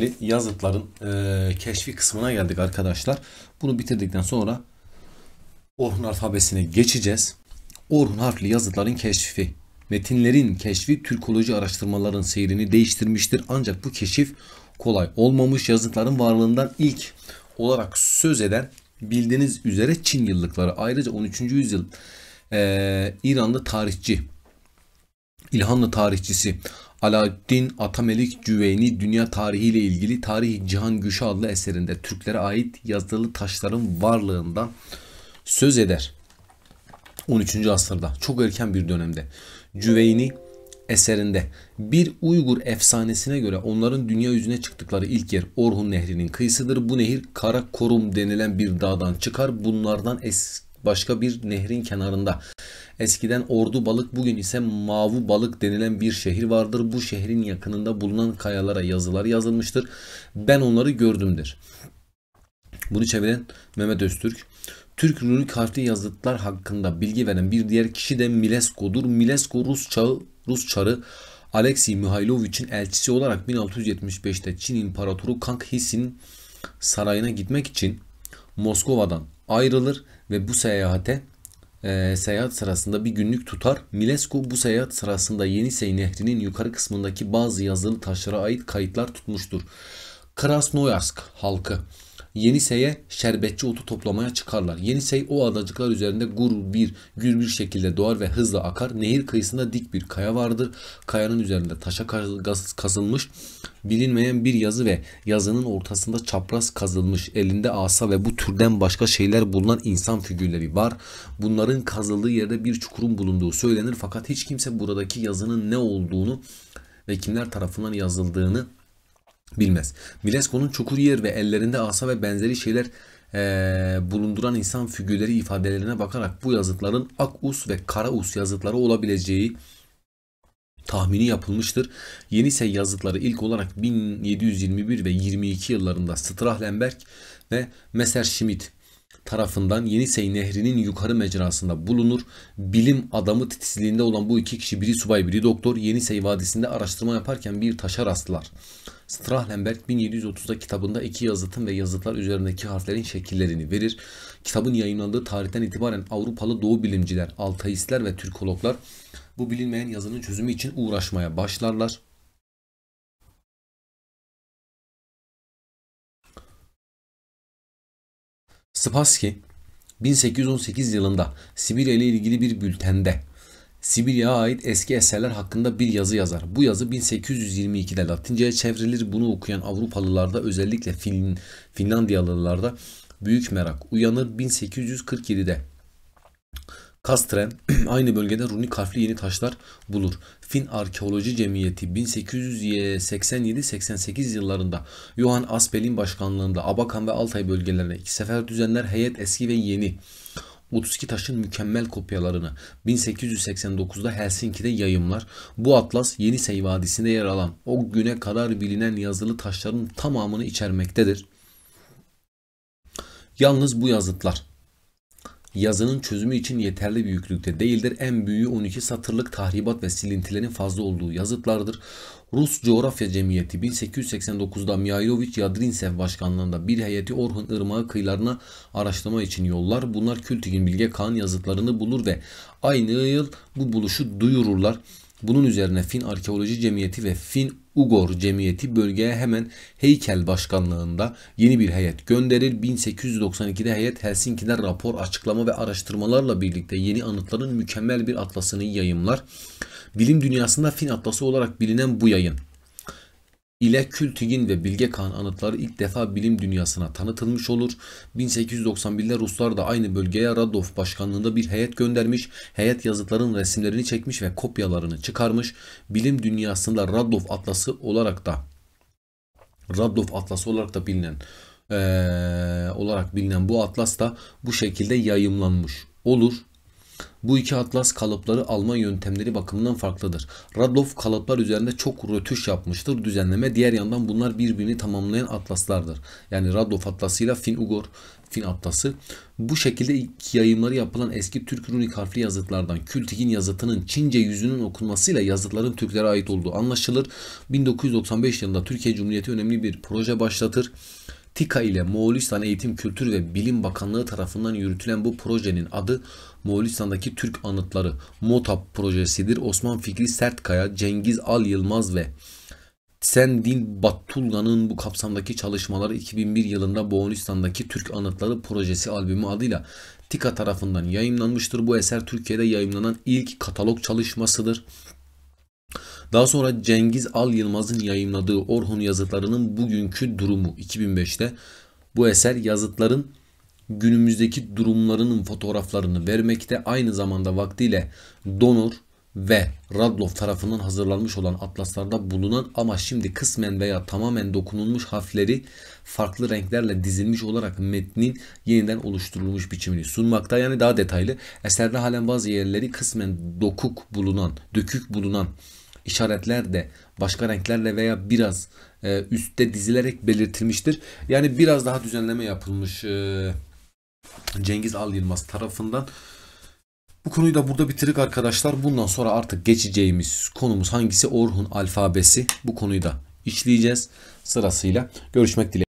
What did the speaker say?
kökli yazıtların e, keşfi kısmına geldik arkadaşlar. Bunu bitirdikten sonra Orhun alfabesine geçeceğiz. Orhun harfli yazıtların keşfi. Metinlerin keşfi Türkoloji araştırmaların seyrini değiştirmiştir. Ancak bu keşif kolay olmamış yazıtların varlığından ilk olarak söz eden bildiğiniz üzere Çin yıllıkları. Ayrıca 13. yüzyıl e, İranlı tarihçi, İlhanlı tarihçisi Alaaddin Atamelik Cüveyni dünya tarihiyle ilgili Tarih Cihan Güşü adlı eserinde Türklere ait yazılı taşların varlığından söz eder. 13. asırda çok erken bir dönemde Cüveyni eserinde bir Uygur efsanesine göre onların dünya yüzüne çıktıkları ilk yer Orhun Nehri'nin kıyısıdır. Bu nehir Kara Korum denilen bir dağdan çıkar. Bunlardan eski başka bir nehrin kenarında. Eskiden Ordu Balık bugün ise Mavu Balık denilen bir şehir vardır. Bu şehrin yakınında bulunan kayalara yazılar yazılmıştır. Ben onları gördümdir. Bunu çeviren Mehmet Öztürk. Türk runik harfli yazıtlar hakkında bilgi veren bir diğer kişi de Milesko'dur. Milesko Rus çağı, Rus çarı Alexey Mihailovich'in elçisi olarak 1675'te Çin İmparatoru Kang Hisin sarayına gitmek için Moskova'dan ayrılır ve bu seyahate e, seyahat sırasında bir günlük tutar. Milescu bu seyahat sırasında Yenisey Nehri'nin yukarı kısmındaki bazı yazılı taşlara ait kayıtlar tutmuştur. Krasnoyarsk halkı Yenisey'e şerbetçi otu toplamaya çıkarlar. Yenisey o adacıklar üzerinde gur bir gür bir şekilde doğar ve hızla akar. Nehir kıyısında dik bir kaya vardır. Kayanın üzerinde taşa kazılmış bilinmeyen bir yazı ve yazının ortasında çapraz kazılmış elinde asa ve bu türden başka şeyler bulunan insan figürleri var. Bunların kazıldığı yerde bir çukurun bulunduğu söylenir fakat hiç kimse buradaki yazının ne olduğunu ve kimler tarafından yazıldığını bilmez. Milesko'nun çukur yer ve ellerinde asa ve benzeri şeyler e, bulunduran insan figürleri ifadelerine bakarak bu yazıtların Akus ve Karaus yazıtları olabileceği tahmini yapılmıştır. Yenise yazıtları ilk olarak 1721 ve 22 yıllarında Strahlenberg ve Messerschmitt tarafından Yenisey Nehri'nin yukarı mecrasında bulunur. Bilim adamı titizliğinde olan bu iki kişi biri subay biri doktor Yenisey Vadisi'nde araştırma yaparken bir taşa rastlar. Strahlenberg 1730'da kitabında iki yazıtın ve yazıtlar üzerindeki harflerin şekillerini verir. Kitabın yayınlandığı tarihten itibaren Avrupalı doğu bilimciler, altaistler ve Türkologlar bu bilinmeyen yazının çözümü için uğraşmaya başlarlar. Spassky 1818 yılında Sibirya ile ilgili bir bültende Sibirya'ya ait eski eserler hakkında bir yazı yazar. Bu yazı 1822'de Latince'ye çevrilir. Bunu okuyan Avrupalılarda özellikle fin, Finlandiyalılarda büyük merak uyanır. 1847'de Kastren aynı bölgede runik harfli yeni taşlar bulur. Fin Arkeoloji Cemiyeti 1887-88 yıllarında Johan Aspel'in başkanlığında Abakan ve Altay bölgelerine iki sefer düzenler heyet eski ve yeni 32 taşın mükemmel kopyalarını 1889'da Helsinki'de yayımlar. Bu atlas Yenisey Vadisi'nde yer alan o güne kadar bilinen yazılı taşların tamamını içermektedir. Yalnız bu yazıtlar yazının çözümü için yeterli büyüklükte değildir. En büyüğü 12 satırlık tahribat ve silintilerin fazla olduğu yazıtlardır. Rus Coğrafya Cemiyeti 1889'da Mihailoviç Yadrinsev başkanlığında bir heyeti Orhun Irmağı kıyılarına araştırma için yollar. Bunlar Kültigin Bilge Kağan yazıtlarını bulur ve aynı yıl bu buluşu duyururlar. Bunun üzerine Fin Arkeoloji Cemiyeti ve Fin Ugor Cemiyeti bölgeye hemen heykel başkanlığında yeni bir heyet gönderir. 1892'de heyet Helsinki'de rapor, açıklama ve araştırmalarla birlikte yeni anıtların mükemmel bir atlasını yayımlar. Bilim dünyasında Fin Atlası olarak bilinen bu yayın ile Kültigin ve Bilge Kağan anıtları ilk defa bilim dünyasına tanıtılmış olur. 1891'de Ruslar da aynı bölgeye Radov başkanlığında bir heyet göndermiş. Heyet yazıtların resimlerini çekmiş ve kopyalarını çıkarmış. Bilim dünyasında Radov atlası olarak da Radov atlası olarak da bilinen ee, olarak bilinen bu atlas da bu şekilde yayımlanmış olur. Bu iki atlas kalıpları alma yöntemleri bakımından farklıdır. Radloff kalıplar üzerinde çok rötuş yapmıştır. Düzenleme diğer yandan bunlar birbirini tamamlayan atlaslardır. Yani Radloff atlasıyla Fin-Ugor Fin atlası. Bu şekilde iki yayımları yapılan eski Türk runik harfli yazıtlardan Kültigin yazıtının Çince yüzünün okunmasıyla yazıtların Türklere ait olduğu anlaşılır. 1995 yılında Türkiye Cumhuriyeti önemli bir proje başlatır. TİKA ile Moğolistan Eğitim Kültür ve Bilim Bakanlığı tarafından yürütülen bu projenin adı Moğolistan'daki Türk Anıtları MOTAP projesidir. Osman Fikri Sertkaya, Cengiz Al Yılmaz ve Sendin Battulga'nın bu kapsamdaki çalışmaları 2001 yılında Moğolistan'daki Türk Anıtları projesi albümü adıyla TİKA tarafından yayınlanmıştır. Bu eser Türkiye'de yayınlanan ilk katalog çalışmasıdır. Daha sonra Cengiz Al Yılmaz'ın yayımladığı Orhun yazıtlarının bugünkü durumu 2005'te bu eser yazıtların günümüzdeki durumlarının fotoğraflarını vermekte aynı zamanda vaktiyle Donor ve Radloff tarafından hazırlanmış olan atlaslarda bulunan ama şimdi kısmen veya tamamen dokunulmuş harfleri farklı renklerle dizilmiş olarak metnin yeniden oluşturulmuş biçimini sunmakta. Yani daha detaylı eserde halen bazı yerleri kısmen dokuk bulunan, dökük bulunan işaretler de başka renklerle veya biraz e, üstte dizilerek belirtilmiştir. Yani biraz daha düzenleme yapılmış e, Cengiz Al Yılmaz tarafından. Bu konuyu da burada bitirdik arkadaşlar. Bundan sonra artık geçeceğimiz konumuz hangisi? Orhun alfabesi. Bu konuyu da işleyeceğiz sırasıyla. Görüşmek dileğiyle.